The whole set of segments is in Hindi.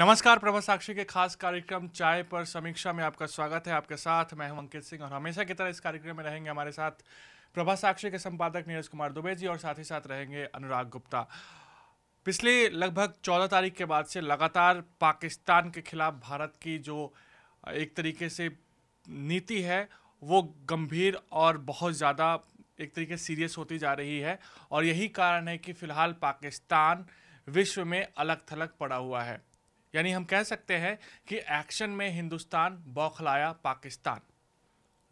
नमस्कार प्रभा साक्षी के खास कार्यक्रम चाय पर समीक्षा में आपका स्वागत है आपके साथ मैं हूं अंकित सिंह और हमेशा की तरह इस कार्यक्रम में रहेंगे हमारे साथ प्रभा साक्षी के संपादक नीरज कुमार दुबे जी और साथ ही साथ रहेंगे अनुराग गुप्ता पिछले लगभग चौदह तारीख के बाद से लगातार पाकिस्तान के खिलाफ भारत की जो एक तरीके से नीति है वो गंभीर और बहुत ज़्यादा एक तरीके सीरियस होती जा रही है और यही कारण है कि फ़िलहाल पाकिस्तान विश्व में अलग थलग पड़ा हुआ है यानी हम कह सकते हैं कि एक्शन में हिंदुस्तान बौखलाया पाकिस्तान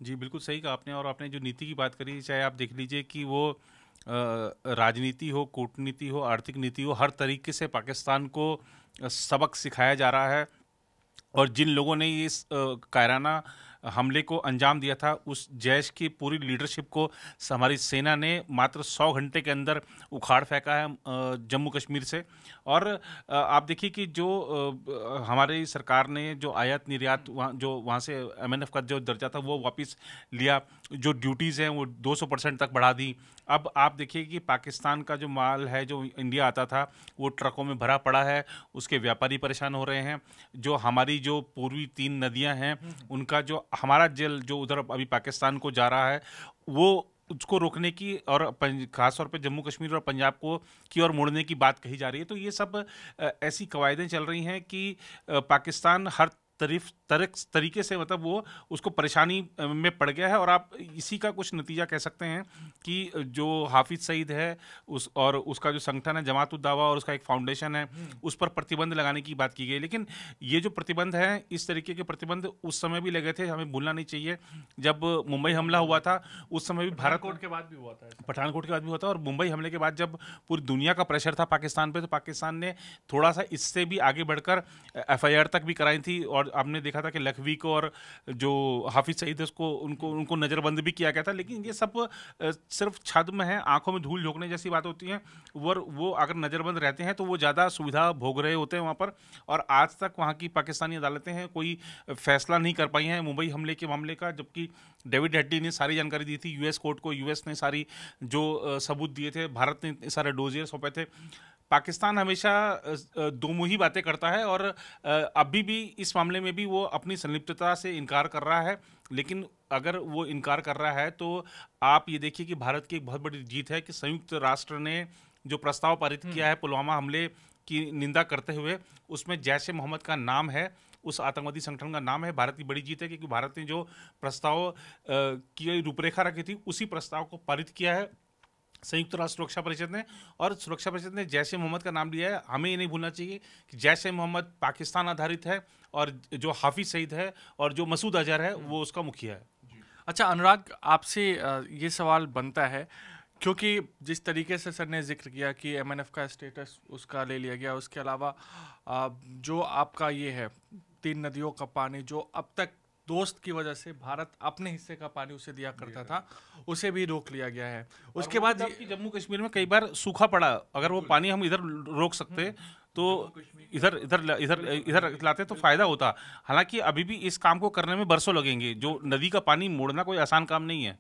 जी बिल्कुल सही कहा आपने और आपने जो नीति की बात करी चाहे आप देख लीजिए कि वो राजनीति हो कूटनीति हो आर्थिक नीति हो हर तरीके से पाकिस्तान को सबक सिखाया जा रहा है और जिन लोगों ने इस कायराना हमले को अंजाम दिया था उस जैश की पूरी लीडरशिप को हमारी सेना ने मात्र 100 घंटे के अंदर उखाड़ फेंका है जम्मू कश्मीर से और आप देखिए कि जो हमारी सरकार ने जो आयात निर्यात वहाँ जो वहाँ से एम का जो दर्जा था वो वापस लिया जो ड्यूटीज़ हैं वो 200 परसेंट तक बढ़ा दी अब आप देखिए कि पाकिस्तान का जो माल है जो इंडिया आता था वो ट्रकों में भरा पड़ा है उसके व्यापारी परेशान हो रहे हैं जो हमारी जो पूर्वी तीन नदियां हैं हम्म। उनका जो हमारा जल जो उधर अभी पाकिस्तान को जा रहा है वो उसको रोकने की और खासतौर पर जम्मू कश्मीर और पंजाब को की ओर मोड़ने की बात कही जा रही है तो ये सब ऐसी कवायदें चल रही हैं कि पाकिस्तान हर तरफ तरीके से मतलब वो उसको परेशानी में पड़ गया है और आप इसी का कुछ नतीजा कह सकते हैं कि जो हाफिज सईद है उस और उसका जो संगठन है जमात उद्दावा और उसका एक फाउंडेशन है हम्म। उस पर प्रतिबंध लगाने की बात की गई लेकिन ये जो प्रतिबंध है इस तरीके के प्रतिबंध उस समय भी लगे थे हमें भूलना नहीं चाहिए जब मुंबई हमला हुआ था उस समय भी भारत के बाद भी हुआ था पठानकोट के बाद भी हुआ था और मुंबई हमले के बाद जब पूरी दुनिया का प्रेशर था पाकिस्तान पर तो पाकिस्तान ने थोड़ा सा इससे भी आगे बढ़कर एफ तक भी कराई थी और आपने देखा देखा था कि लखवी को और जो हाफिज सईद उसको उनको उनको नज़रबंद भी किया गया था लेकिन ये सब सिर्फ छद्म है आंखों में धूल झोंकने जैसी बात होती है और वो अगर नज़रबंद रहते हैं तो वो ज़्यादा सुविधा भोग रहे होते हैं वहाँ पर और आज तक वहाँ की पाकिस्तानी अदालतें हैं कोई फैसला नहीं कर पाई हैं मुंबई हमले के मामले का जबकि डेविड हेड्डी ने सारी जानकारी दी थी यूएस कोर्ट को यूएस ने सारी जो सबूत दिए थे भारत ने सारे डोजियर सौंपे थे पाकिस्तान हमेशा दो मुही बातें करता है और अभी भी इस मामले में भी वो अपनी संलिप्तता से इनकार कर रहा है लेकिन अगर वो इनकार कर रहा है तो आप ये देखिए कि भारत की एक बहुत बड़ी जीत है कि संयुक्त राष्ट्र ने जो प्रस्ताव पारित हम्म। किया है पुलवामा हमले की निंदा करते हुए उसमें जैश ए मोहम्मद का नाम है उस आतंकवादी संगठन का नाम है भारत की बड़ी जीत है क्योंकि भारत ने जो प्रस्ताव की रूपरेखा रखी थी उसी प्रस्ताव को पारित किया है संयुक्त राष्ट्र सुरक्षा परिषद ने और सुरक्षा परिषद ने जैश ए मोहम्मद का नाम लिया है हमें ये नहीं भूलना चाहिए कि जैश ए मोहम्मद पाकिस्तान आधारित है और जो हाफिज सईद है और जो मसूद अजहर है वो उसका मुखिया है अच्छा अनुराग आपसे ये सवाल बनता है क्योंकि जिस तरीके से सर ने जिक्र किया कि एम का स्टेटस उसका ले लिया गया उसके अलावा जो आपका ये है तीन नदियों का पानी जो अब तक दोस्त की वजह से भारत अपने हिस्से का पानी उसे दिया करता था उसे भी रोक लिया गया है उसके बाद मतलब जम्मू कश्मीर में कई बार सूखा पड़ा अगर वो पानी हम इधर रोक सकते हम्म, हम्म। तो इधर इधर इधर इधर लाते तो फायदा होता हालांकि अभी भी इस काम को करने में बरसों लगेंगे जो नदी का पानी मोड़ना कोई आसान काम नहीं है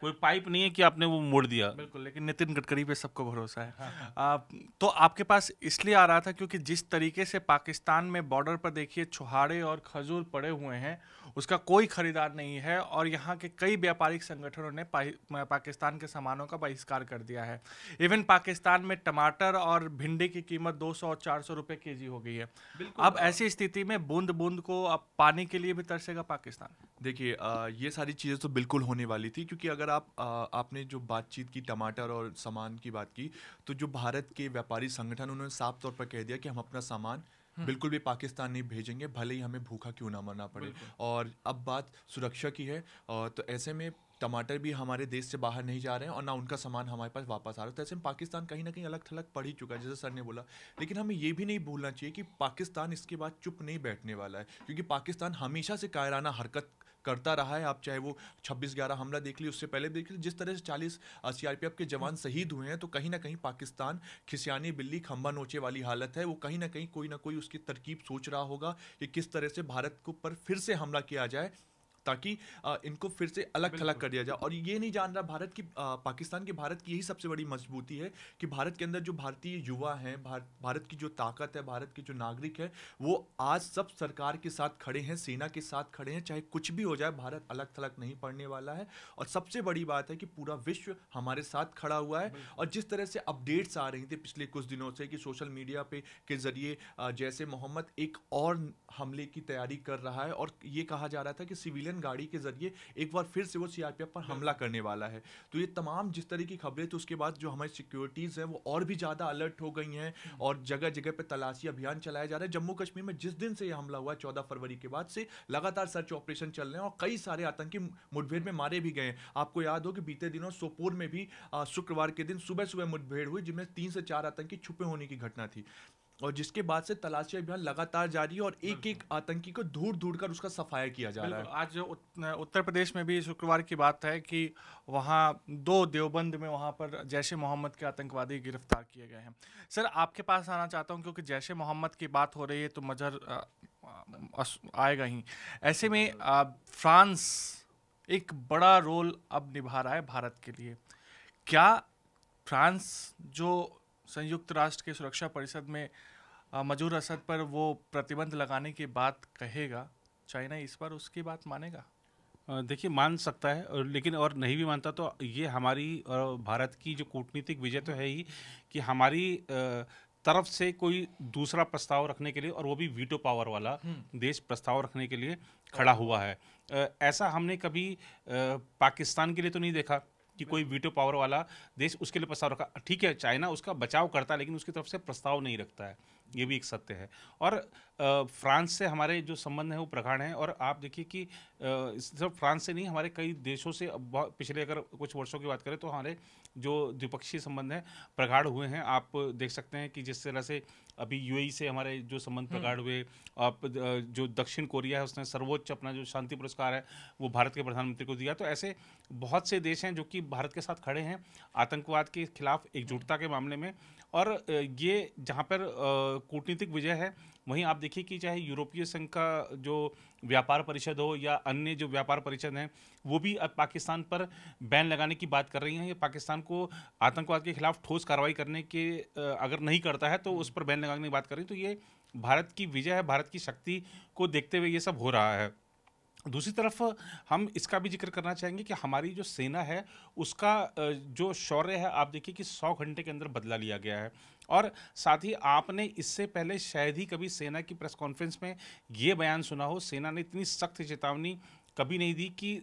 कोई पाइप नहीं है कि आपने वो मोड़ दिया बिल्कुल लेकिन नितिन गडकरी पे सबको भरोसा है हाँ।, हाँ। आ, तो आपके पास इसलिए आ रहा था क्योंकि जिस तरीके से पाकिस्तान में बॉर्डर पर देखिए छुहाड़े और खजूर पड़े हुए हैं उसका कोई खरीदार नहीं है और यहाँ के कई व्यापारिक संगठनों ने पा, पाकिस्तान के सामानों का बहिष्कार कर दिया है इवन पाकिस्तान में टमाटर और भिंडी की कीमत 200 और 400 रुपए जी हो गई है अब ऐसी स्थिति में बूंद बूंद को अब पानी के लिए भी तरसेगा पाकिस्तान देखिए ये सारी चीज़ें तो बिल्कुल होने वाली थी क्योंकि अगर आप आ, आपने जो बातचीत की टमाटर और सामान की बात की तो जो भारत के व्यापारी संगठन उन्होंने साफ तौर पर कह दिया कि हम अपना सामान हम्म। बिल्कुल भी पाकिस्तान नहीं भेजेंगे भले ही हमें भूखा क्यों ना मरना पड़े और अब बात सुरक्षा की है तो ऐसे में टमाटर भी हमारे देश से बाहर नहीं जा रहे हैं और ना उनका सामान हमारे पास वापस आ रहा है तो ऐसे में पाकिस्तान कहीं ना कहीं अलग थलग पड़ ही चुका है जैसे सर ने बोला लेकिन हमें ये भी नहीं भूलना चाहिए कि पाकिस्तान इसके बाद चुप नहीं बैठने वाला है क्योंकि पाकिस्तान हमेशा से कायराना हरकत करता रहा है आप चाहे वो छब्बीस ग्यारह हमला देख लीजिए उससे पहले देख लीजिए जिस तरह से चालीस सीआरपीएफ के जवान शहीद हुए हैं तो कहीं ना कहीं पाकिस्तान खिसियानी बिल्ली खम्बा नोचे वाली हालत है वो कहीं ना कहीं कोई ना कोई उसकी तरकीब सोच रहा होगा कि किस तरह से भारत को पर फिर से हमला किया जाए ताकि इनको फिर से अलग थलग कर दिया जाए और ये नहीं जान रहा भारत की पाकिस्तान की भारत की यही सबसे बड़ी मजबूती है कि भारत के अंदर जो भारतीय युवा हैं भारत भारत की जो ताकत है भारत के जो नागरिक है वो आज सब सरकार के साथ खड़े हैं सेना के साथ खड़े हैं चाहे कुछ भी हो जाए भारत अलग थलग नहीं पड़ने वाला है और सबसे बड़ी बात है कि पूरा विश्व हमारे साथ खड़ा हुआ है और जिस तरह से अपडेट्स आ रही थी पिछले कुछ दिनों से कि सोशल मीडिया पे के जरिए जैसे मोहम्मद एक और हमले की तैयारी कर रहा है और ये कहा जा रहा था कि सिविलियन गाड़ी के जरिए एक बार फिर से वो सीआरपीएफ पर हमला करने वाला है तो ये तमाम जिस तरह की खबरें थी तो उसके बाद जो हमारी सिक्योरिटीज़ हैं वो और भी ज़्यादा अलर्ट हो गई हैं hmm. और जगह जगह पर तलाशी अभियान चलाया जा रहा है जम्मू कश्मीर में जिस दिन से यह हमला हुआ चौदह फरवरी के बाद से लगातार सर्च ऑपरेशन चल रहे हैं और कई सारे आतंकी मुठभेड़ में मारे भी गए हैं आपको याद हो कि बीते दिनों सोपोर में भी शुक्रवार के दिन सुबह सुबह मुठभेड़ हुई जिनमें तीन से चार आतंकी छुपे होने की घटना थी और जिसके बाद से तलाशी अभियान लगातार जारी है और एक एक आतंकी को ढूंढ ढूंढ कर उसका सफाया किया जा रहा है आज उत्तर प्रदेश में भी शुक्रवार की बात है कि वहाँ दो देवबंद में वहाँ पर जैश ए मोहम्मद के आतंकवादी गिरफ्तार किए गए हैं सर आपके पास आना चाहता हूँ क्योंकि जैश ए मोहम्मद की बात हो रही है तो मजहर आएगा ही ऐसे में फ्रांस एक बड़ा रोल अब निभा रहा है भारत के लिए क्या फ्रांस जो संयुक्त राष्ट्र के सुरक्षा परिषद में मजूर असद पर वो प्रतिबंध लगाने की बात कहेगा चाइना इस बार उसकी बात मानेगा देखिए मान सकता है और लेकिन और नहीं भी मानता तो ये हमारी और भारत की जो कूटनीतिक विजय तो है ही कि हमारी तरफ से कोई दूसरा प्रस्ताव रखने के लिए और वो भी वीटो पावर वाला हम्म। देश प्रस्ताव रखने के लिए खड़ा हुआ है ऐसा हमने कभी पाकिस्तान के लिए तो नहीं देखा कि कोई वीटो पावर वाला देश उसके लिए प्रस्ताव रखा ठीक है चाइना उसका बचाव करता है लेकिन उसकी तरफ से प्रस्ताव नहीं रखता है ये भी एक सत्य है और फ्रांस से हमारे जो संबंध हैं वो प्रगाढ़ हैं और आप देखिए कि सिर्फ फ्रांस से नहीं हमारे कई देशों से पिछले अगर कुछ वर्षों की बात करें तो हमारे जो द्विपक्षीय संबंध हैं प्रगाढ़ हुए हैं आप देख सकते हैं कि जिस तरह से अभी यूएई e से हमारे जो संबंध हम्म। प्रगाढ़ हुए आप जो दक्षिण कोरिया है उसने सर्वोच्च अपना जो शांति पुरस्कार है वो भारत के प्रधानमंत्री को दिया तो ऐसे बहुत से देश हैं जो कि भारत के साथ खड़े हैं आतंकवाद के खिलाफ एकजुटता के मामले में और ये जहाँ पर कूटनीतिक विजय है वहीं आप देखिए कि चाहे यूरोपीय संघ का जो व्यापार परिषद हो या अन्य जो व्यापार परिषद हैं वो भी अब पाकिस्तान पर बैन लगाने की बात कर रही हैं पाकिस्तान को आतंकवाद के खिलाफ ठोस कार्रवाई करने के अगर नहीं करता है तो उस पर बैन लगाने की बात कर रही तो ये भारत की विजय है भारत की शक्ति को देखते हुए ये सब हो रहा है दूसरी तरफ हम इसका भी जिक्र करना चाहेंगे कि हमारी जो सेना है उसका जो शौर्य है आप देखिए कि सौ घंटे के अंदर बदला लिया गया है और साथ ही आपने इससे पहले शायद ही कभी सेना की प्रेस कॉन्फ्रेंस में ये बयान सुना हो सेना ने इतनी सख्त चेतावनी कभी नहीं दी कि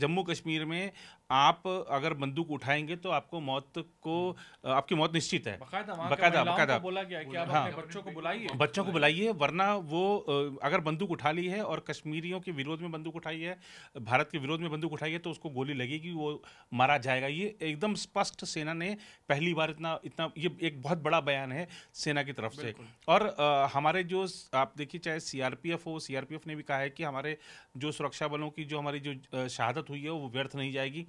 जम्मू कश्मीर में आप अगर बंदूक उठाएंगे तो आपको मौत को आपकी मौत निश्चित है बकायदा बकायदा बोला गया कि आप हाँ, बच्चों को बुलाइए बच्चों को बुलाइए वरना वो अगर बंदूक उठा ली है और कश्मीरियों के विरोध में बंदूक उठाई है भारत के विरोध में बंदूक उठाई है तो उसको गोली लगेगी वो मारा जाएगा ये एकदम स्पष्ट सेना ने पहली बार इतना इतना ये एक बहुत बड़ा बयान है सेना की तरफ से और हमारे जो आप देखिए चाहे सी हो सी ने भी कहा है कि हमारे जो सुरक्षा बलों की जो हमारी जो शहादत हुई है वो व्यर्थ नहीं जाएगी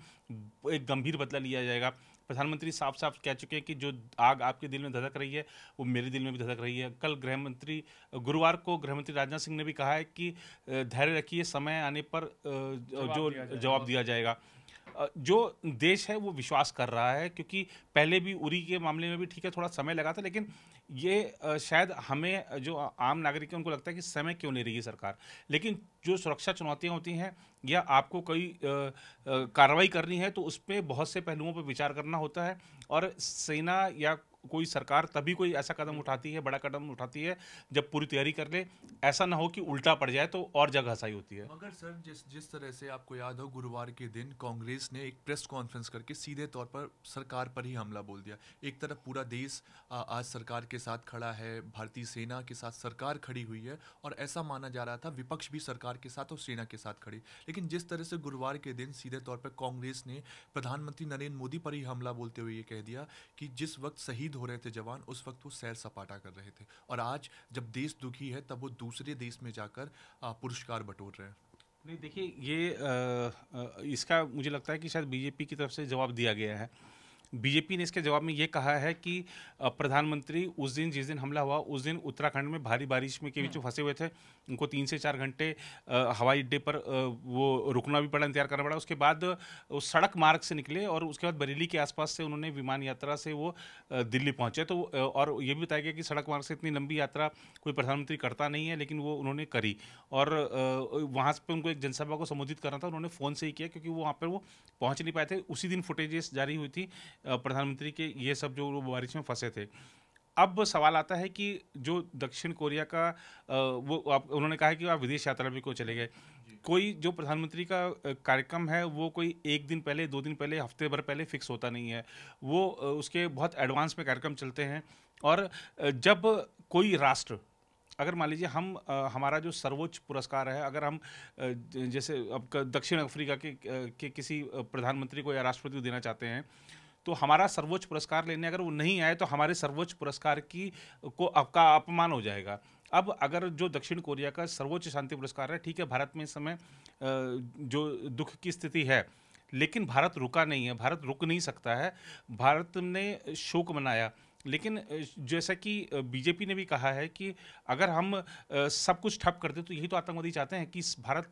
एक गंभीर बदला लिया जाएगा प्रधानमंत्री साफ साफ कह चुके हैं कि जो आग आपके दिल में धधक रही है वो मेरे दिल में भी धधक रही है कल गृह मंत्री गुरुवार को गृह मंत्री राजनाथ सिंह ने भी कहा है कि धैर्य रखिए समय आने पर जो जवाब दिया जाएगा जो देश है वो विश्वास कर रहा है क्योंकि पहले भी उरी के मामले में भी ठीक है थोड़ा समय लगा था लेकिन ये शायद हमें जो आम नागरिक है उनको लगता है कि समय क्यों नहीं रही है सरकार लेकिन जो सुरक्षा चुनौतियाँ होती हैं या आपको कोई कार्रवाई करनी है तो उस पर बहुत से पहलुओं पर विचार करना होता है और सेना या कोई सरकार तभी कोई ऐसा कदम उठाती है बड़ा कदम उठाती है जब पूरी तैयारी कर ले ऐसा ना हो कि उल्टा पड़ जाए तो और जगह हसाई होती है मगर सर जिस जिस तरह से आपको याद हो गुरुवार के दिन कांग्रेस ने एक प्रेस कॉन्फ्रेंस करके सीधे तौर पर सरकार पर ही हमला बोल दिया एक तरफ पूरा देश आज सरकार के साथ खड़ा है भारतीय सेना के साथ सरकार खड़ी हुई है और ऐसा माना जा रहा था विपक्ष भी सरकार के साथ और सेना के साथ खड़ी लेकिन जिस तरह से गुरुवार के दिन सीधे तौर पर कांग्रेस ने प्रधानमंत्री नरेंद्र मोदी पर ही हमला बोलते हुए ये कह दिया कि जिस वक्त शहीद शहीद हो रहे थे जवान उस वक्त वो सैर सपाटा कर रहे थे और आज जब देश दुखी है तब वो दूसरे देश में जाकर पुरस्कार बटोर रहे हैं नहीं देखिए ये आ, आ, इसका मुझे लगता है कि शायद बीजेपी की तरफ से जवाब दिया गया है बीजेपी ने इसके जवाब में ये कहा है कि प्रधानमंत्री उस दिन जिस दिन हमला हुआ उस दिन उत्तराखंड में भारी बारिश में के बीच हम्म। फंसे हुए थे उनको तीन से चार घंटे हवाई अड्डे पर वो रुकना भी पड़ा इंतजार करना पड़ा उसके बाद वो सड़क मार्ग से निकले और उसके बाद बरेली के आसपास से उन्होंने विमान यात्रा से वो दिल्ली पहुंचे तो और ये भी बताया गया कि सड़क मार्ग से इतनी लंबी यात्रा कोई प्रधानमंत्री करता नहीं है लेकिन वो उन्होंने करी और वहाँ पर उनको एक जनसभा को संबोधित करना था उन्होंने फ़ोन से ही किया क्योंकि वो वहाँ पर वो पहुँच नहीं पाए थे उसी दिन फुटेजेस जारी हुई थी प्रधानमंत्री के ये सब जो बारिश में फंसे थे अब सवाल आता है कि जो दक्षिण कोरिया का वो आप उन्होंने कहा कि आप विदेश यात्रा भी को चले गए कोई जो प्रधानमंत्री का कार्यक्रम है वो कोई एक दिन पहले दो दिन पहले हफ्ते भर पहले फिक्स होता नहीं है वो उसके बहुत एडवांस में कार्यक्रम चलते हैं और जब कोई राष्ट्र अगर मान लीजिए हम हमारा जो सर्वोच्च पुरस्कार है अगर हम जैसे अब दक्षिण अफ्रीका के, के किसी प्रधानमंत्री को या राष्ट्रपति को देना चाहते हैं तो हमारा सर्वोच्च पुरस्कार लेने अगर वो नहीं आए तो हमारे सर्वोच्च पुरस्कार की को आपका अपमान हो जाएगा अब अगर जो दक्षिण कोरिया का सर्वोच्च शांति पुरस्कार है ठीक है भारत में इस समय जो दुख की स्थिति है लेकिन भारत रुका नहीं है भारत रुक नहीं सकता है भारत ने शोक मनाया लेकिन जैसा कि बीजेपी ने भी कहा है कि अगर हम सब कुछ ठप करते तो यही तो आतंकवादी चाहते हैं कि इस भारत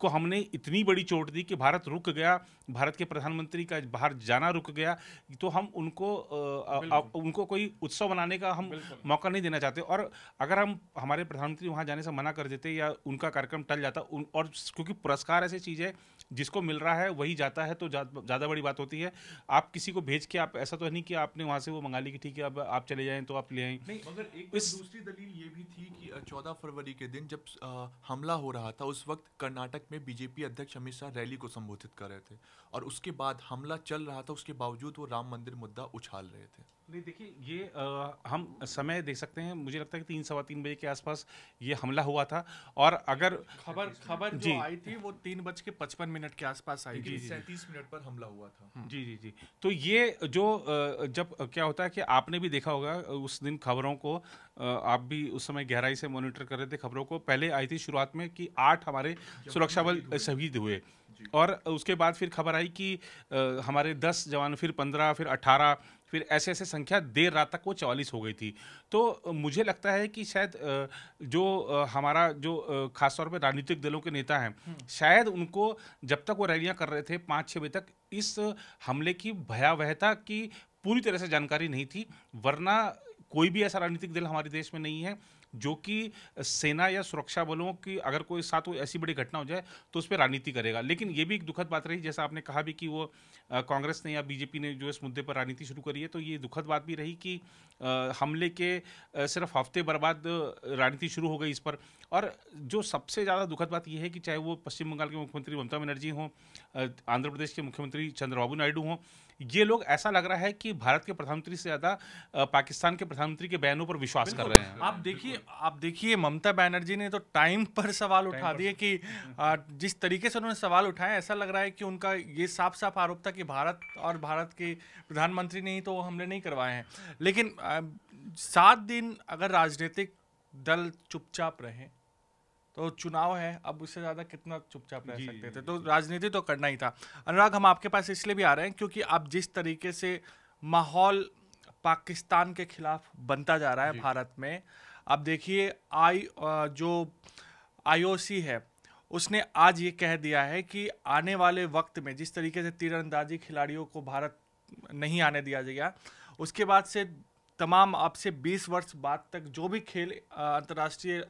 को हमने इतनी बड़ी चोट दी कि भारत रुक गया भारत के प्रधानमंत्री का बाहर जाना रुक गया तो हम उनको आ, आ, उनको कोई उत्सव मनाने का हम मौका नहीं देना चाहते और अगर हम हमारे प्रधानमंत्री वहाँ जाने से मना कर देते या उनका कार्यक्रम टल जाता उन, और क्योंकि पुरस्कार ऐसी चीज़ है जिसको मिल रहा है वही जाता है तो ज़्यादा जा, बड़ी बात होती है आप किसी को भेज के आप ऐसा तो है नहीं कि आपने वहाँ से वो मंगा ली कि ठीक है अब आप चले जाएँ तो आप ले आएँ नहीं मगर एक इस दूसरी दलील ये भी थी कि चौदह फरवरी के दिन जब हमला हो रहा था उस वक्त कर्नाटक में बीजेपी अध्यक्ष अमित शाह रैली को संबोधित कर रहे थे और उसके बाद हमला चल रहा था उसके बावजूद वो राम मंदिर मुद्दा उछाल रहे थे नहीं देखिए ये आ, हम समय देख सकते हैं मुझे लगता है कि तीन सवा तीन बजे के आसपास ये हमला हुआ था और अगर खबर खबर जो आई थी वो तीन बज के पचपन मिनट के आसपास आई थी सैंतीस मिनट पर हमला हुआ था हम्म। जी जी जी तो ये जो जब क्या होता है कि आपने भी देखा होगा उस दिन खबरों को आप भी उस समय गहराई से मॉनिटर कर रहे थे खबरों को पहले आई थी शुरुआत में कि आठ हमारे सुरक्षा बल शहीद हुए और उसके बाद फिर खबर आई कि हमारे दस जवान फिर पंद्रह फिर अठारह फिर ऐसे ऐसे संख्या देर रात तक वो चवालीस हो गई थी तो मुझे लगता है कि शायद जो हमारा जो खासतौर पर राजनीतिक दलों के नेता हैं हम्म। शायद उनको जब तक वो रैलियां कर रहे थे पाँच छः बजे तक इस हमले की भयावहता की पूरी तरह से जानकारी नहीं थी वरना कोई भी ऐसा राजनीतिक दल हमारे देश में नहीं है जो कि सेना या सुरक्षा बलों की अगर कोई साथ कोई ऐसी बड़ी घटना हो जाए तो उस पर राजनीति करेगा लेकिन ये भी एक दुखद बात रही जैसा आपने कहा भी कि वो कांग्रेस ने या बीजेपी ने जो इस मुद्दे पर राजनीति शुरू करी है तो ये दुखद बात भी रही कि आ, हमले के सिर्फ हफ्ते बर्बाद राजनीति शुरू हो गई इस पर और जो सबसे ज़्यादा दुखद बात यह है कि चाहे वो पश्चिम बंगाल के मुख्यमंत्री ममता बनर्जी हों आंध्र प्रदेश के मुख्यमंत्री चंद्रबाबू नायडू हों ये लोग ऐसा लग रहा है कि भारत के प्रधानमंत्री से ज़्यादा पाकिस्तान के प्रधानमंत्री के बयानों पर विश्वास कर रहे हैं आप देखिए आप देखिए ममता बैनर्जी ने तो टाइम पर सवाल उठा दिए कि जिस तरीके से उन्होंने सवाल उठाए ऐसा लग रहा है कि उनका ये साफ साफ आरोप था कि भारत और भारत के प्रधानमंत्री ने ही तो हमले नहीं करवाए हैं लेकिन सात दिन अगर राजनीतिक दल चुपचाप रहें तो चुनाव है अब उससे ज़्यादा कितना चुपचाप रह सकते थे तो राजनीति तो करना ही था अनुराग हम आपके पास इसलिए भी आ रहे हैं क्योंकि आप जिस तरीके से माहौल पाकिस्तान के खिलाफ बनता जा रहा है भारत में अब देखिए आई जो आईओसी है उसने आज ये कह दिया है कि आने वाले वक्त में जिस तरीके से तीरंदाजी खिलाड़ियों को भारत नहीं आने दिया जाएगा उसके बाद से तमाम आपसे 20 वर्ष बाद तक जो भी खेल अंतर्राष्ट्रीय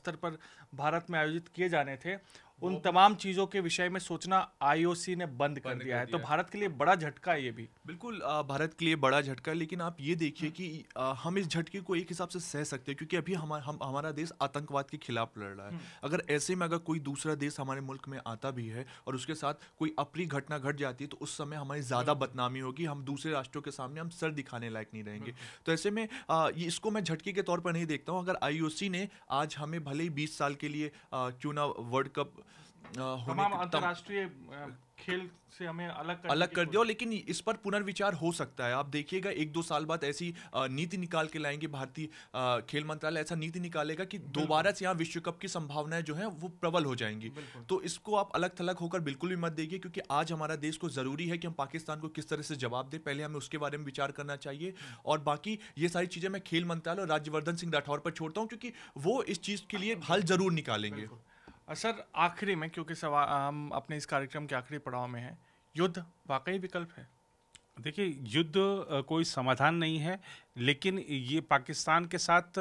स्तर पर भारत में आयोजित किए जाने थे उन तमाम चीज़ों के विषय में सोचना आईओसी ने बंद कर तो दिया है तो भारत के लिए बड़ा झटका है ये भी बिल्कुल भारत के लिए बड़ा झटका लेकिन आप ये देखिए कि हम इस झटके को एक हिसाब से सह सकते हैं क्योंकि अभी हमारा हम हमारा देश आतंकवाद के खिलाफ लड़ रहा है हम्म। अगर ऐसे में अगर कोई दूसरा देश हमारे मुल्क में आता भी है और उसके साथ कोई अपनी घटना घट जाती है तो उस समय हमारी ज़्यादा हम्म। बदनामी होगी हम दूसरे राष्ट्रों के सामने हम सर दिखाने लायक नहीं रहेंगे हम्म। तो ऐसे में इसको मैं झटके के तौर पर नहीं देखता हूँ अगर आईओसी ने आज हमें भले ही बीस साल के लिए क्यों ना वर्ल्ड कप तमाम अंतर्राष्ट्रीय खेल से हमें अलग कर अलग कर दिया लेकिन इस पर पुनर्विचार हो सकता है आप देखिएगा एक दो साल बाद ऐसी नीति निकाल के लाएंगे भारतीय खेल मंत्रालय ऐसा नीति निकालेगा कि दोबारा से यहाँ विश्व कप की संभावनाएं जो है वो प्रबल हो जाएंगी तो इसको आप अलग थलग होकर बिल्कुल भी मत देखिए क्योंकि आज हमारा देश को जरूरी है कि हम पाकिस्तान को किस तरह से जवाब दें पहले हमें उसके बारे में विचार करना चाहिए हम्म। और बाकी ये सारी चीजें मैं खेल मंत्रालय और राज्यवर्धन सिंह राठौर पर छोड़ता हूँ क्योंकि वो इस चीज के लिए हाँ, हल जरूर निकालेंगे सर आखिरी में क्योंकि सवा हम अपने इस कार्यक्रम के आखिरी पड़ाव में हैं युद्ध वाकई विकल्प है देखिए युद्ध कोई समाधान नहीं है लेकिन ये पाकिस्तान के साथ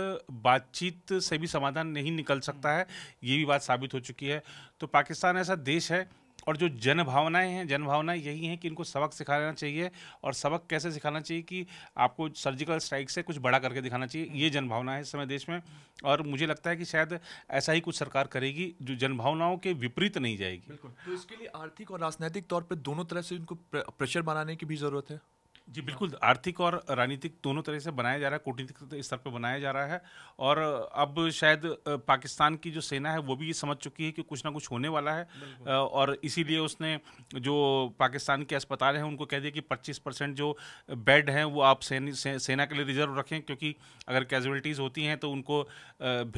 बातचीत से भी समाधान नहीं निकल सकता है ये भी बात साबित हो चुकी है तो पाकिस्तान ऐसा देश है और जो जन भावनाएँ हैं जन भावनाएँ यही हैं कि इनको सबक सिखाना चाहिए और सबक कैसे सिखाना चाहिए कि आपको सर्जिकल स्ट्राइक से कुछ बड़ा करके दिखाना चाहिए ये जन भावना है इस समय देश में और मुझे लगता है कि शायद ऐसा ही कुछ सरकार करेगी जो जन भावनाओं के विपरीत नहीं जाएगी बिल्कुल तो इसके लिए आर्थिक और राजनैतिक तौर पर दोनों तरह से इनको प्रेशर बनाने की भी ज़रूरत है जी बिल्कुल आर्थिक और राजनीतिक दोनों तरह से बनाया जा रहा है कूटनीतिक स्तर पर बनाया जा रहा है और अब शायद पाकिस्तान की जो सेना है वो भी ये समझ चुकी है कि कुछ ना कुछ होने वाला है और इसीलिए उसने जो पाकिस्तान के अस्पताल हैं उनको कह दिया कि 25 परसेंट जो बेड हैं वो आप सेन, से, सेना के लिए रिजर्व रखें क्योंकि अगर कैजुअलिटीज़ होती हैं तो उनको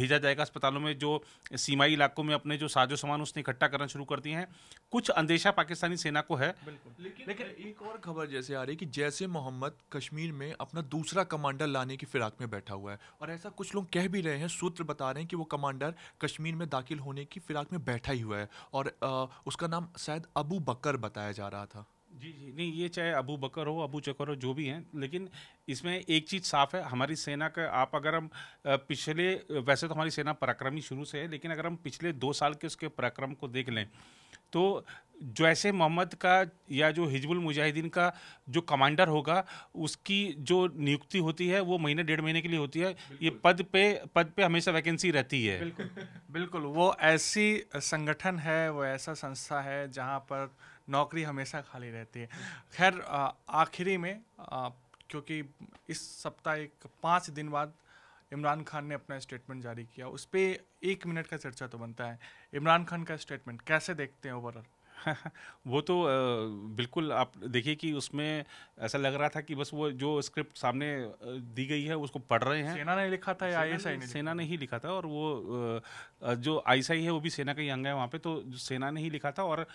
भेजा जाएगा अस्पतालों में जो सीमाई इलाकों में अपने जो साजो सामान उसने इकट्ठा करना शुरू कर दिए हैं कुछ अंदेशा पाकिस्तानी सेना को है लेकिन एक और खबर जैसे आ रही है कि जैसे मुझसे मोहम्मद कश्मीर में अपना दूसरा कमांडर लाने की फिराक में बैठा हुआ है और ऐसा कुछ लोग कह भी रहे हैं सूत्र बता रहे हैं कि वो कमांडर कश्मीर में दाखिल होने की फिराक में बैठा ही हुआ है और आ, उसका नाम शायद अबू बकर बताया जा रहा था जी जी नहीं ये चाहे अबू बकर हो अबू चकर हो जो भी हैं लेकिन इसमें एक चीज़ साफ है हमारी सेना का आप अगर हम पिछले वैसे तो हमारी सेना पराक्रमी शुरू से है लेकिन अगर हम पिछले दो साल के उसके पराक्रम को देख लें तो जैसे मोहम्मद का या जो हिजबुल मुजाहिदीन का जो कमांडर होगा उसकी जो नियुक्ति होती है वो महीने डेढ़ महीने के लिए होती है ये पद पे पद पे हमेशा वैकेंसी रहती है बिल्कुल बिल्कुल वो ऐसी संगठन है वो ऐसा संस्था है जहाँ पर नौकरी हमेशा खाली रहती है खैर आखिरी में आ, क्योंकि इस सप्ताह एक पाँच दिन बाद इमरान खान ने अपना स्टेटमेंट जारी किया उस पर एक मिनट का चर्चा तो बनता है इमरान खान का स्टेटमेंट कैसे देखते हैं ओवरऑल वो तो बिल्कुल आप देखिए कि उसमें ऐसा लग रहा था कि बस वो जो स्क्रिप्ट सामने दी गई है उसको पढ़ रहे हैं सेना ने लिखा था या सेना, ने सेना ने ही लिखा था और वो जो आईएसआई है वो भी सेना का ही अंग है वहाँ पे तो सेना ने ही लिखा था और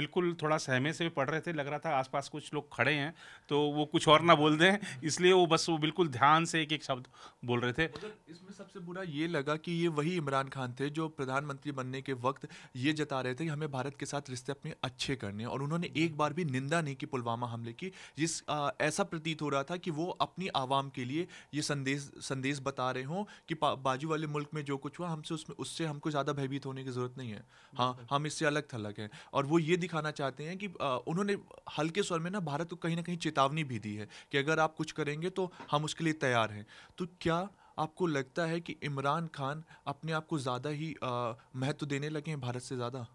बिल्कुल थोड़ा सहमे से पढ़ रहे थे लग रहा था आसपास कुछ लोग खड़े हैं तो वो कुछ और ना बोल दें इसलिए वो बस वो बिल्कुल ध्यान से एक एक शब्द बोल रहे थे इसमें सबसे बुरा ये लगा कि ये वही इमरान खान थे जो प्रधानमंत्री बनने के वक्त ये जता रहे थे कि हमें भारत के साथ रिश्ते अपने अच्छे करने और उन्होंने एक बार भी निंदा नहीं की पुलवामा हमले की जिस आ, ऐसा प्रतीत हो रहा था कि वो अपनी आवाम के लिए ये संदेश संदेश बता रहे हों कि बाजू वाले मुल्क में जो कुछ हुआ हमसे उसमें उससे हमको ज़्यादा भयभीत होने की ज़रूरत नहीं है हाँ हम इससे अलग थलग हैं और वो ये दिखाना चाहते हैं कि उन्होंने हल्के स्वर में ना भारत को कहीं ना कहीं चेतावनी भी दी है कि अगर आप कुछ करेंगे तो हम उसके लिए तैयार हैं तो क्या आपको लगता है कि इमरान खान अपने आप को ज़्यादा ही महत्व देने लगे हैं भारत से ज़्यादा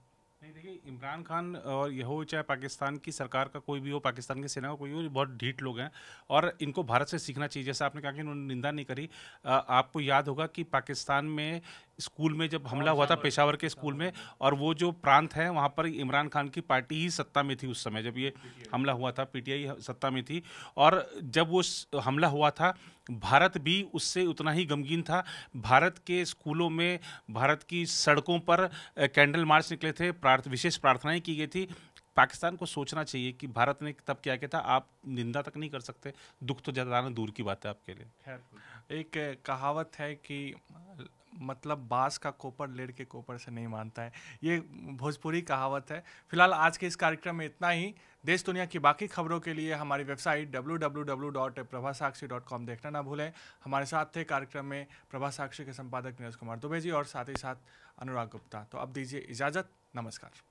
नहीं देखिए इमरान खान और यह हो चाहे पाकिस्तान की सरकार का कोई भी हो पाकिस्तान की सेना का कोई हो बहुत ढीठ लोग हैं और इनको भारत से सीखना चाहिए जैसे आपने कहा कि उन्होंने निंदा नहीं करी आपको याद होगा कि पाकिस्तान में स्कूल में जब हमला हाँ, हुआ था पेशावर के स्कूल में हाँ। और वो जो प्रांत है वहाँ पर इमरान खान की पार्टी ही सत्ता में थी उस समय जब ये हमला हुआ था पीटीआई सत्ता में थी और जब वो हमला हुआ था भारत भी उससे उतना ही गमगीन था भारत के स्कूलों में भारत की सड़कों पर कैंडल मार्च निकले थे प्रार्थ विशेष प्रार्थनाएं की गई थी पाकिस्तान को सोचना चाहिए कि भारत ने तब क्या किया था आप निंदा तक नहीं कर सकते दुख तो ज्यादा दूर की बात है आपके लिए खैर एक कहावत है कि मतलब बांस का कोपर लेड़ के कोपर से नहीं मानता है ये भोजपुरी कहावत है फिलहाल आज के इस कार्यक्रम में इतना ही देश दुनिया की बाकी खबरों के लिए हमारी वेबसाइट www.prabhasaakshi.com देखना ना भूलें हमारे साथ थे कार्यक्रम में प्रभा साक्षी के संपादक नीरज कुमार दुबे जी और साथ ही साथ अनुराग गुप्ता तो अब दीजिए इजाज़त नमस्कार